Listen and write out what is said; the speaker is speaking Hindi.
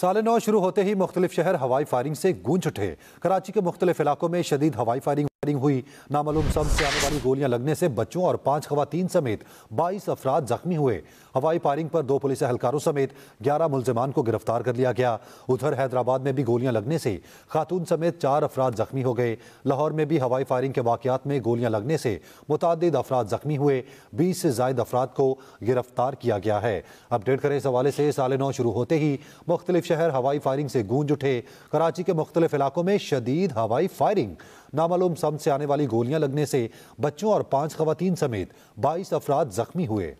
साल नौ शुरू होते ही मुख्तलिफ शहर हवाई फायरिंग से गूंज उठे कराची के मुख्तलिफ इलाकों में शदीद हवाई फायरिंग फायरिंग हुई नामालूम सम से आने वाली गोलियां लगने से बच्चों और पांच खवतान समेत बाईस अफराद जख्मी हुए हवाई फायरिंग पर दो पुलिस अहलकारों समेत ग्यारह मुलजमान को गिरफ्तार कर लिया गया उधर हैदराबाद में भी गोलियां लगने से खातून समेत चार अफराद जख्मी हो गए लाहौर में भी हवाई फायरिंग के वाकत में गोलियां लगने से मुतद अफराद जख्मी हुए बीस से जायद अफराद को गिरफ्तार किया गया है अपडेट करें इस हवाले से साल नौ शुरू होते ही मुख्तलिफ शहर हवाई फायरिंग से गूंज उठे कराची के मुख्तलिफ इलाकों में शदीद हवाई फायरिंग नामालूम सम से आने वाली गोलियां लगने से बच्चों और पांच खवतान समेत बाईस अफराद जख्मी हुए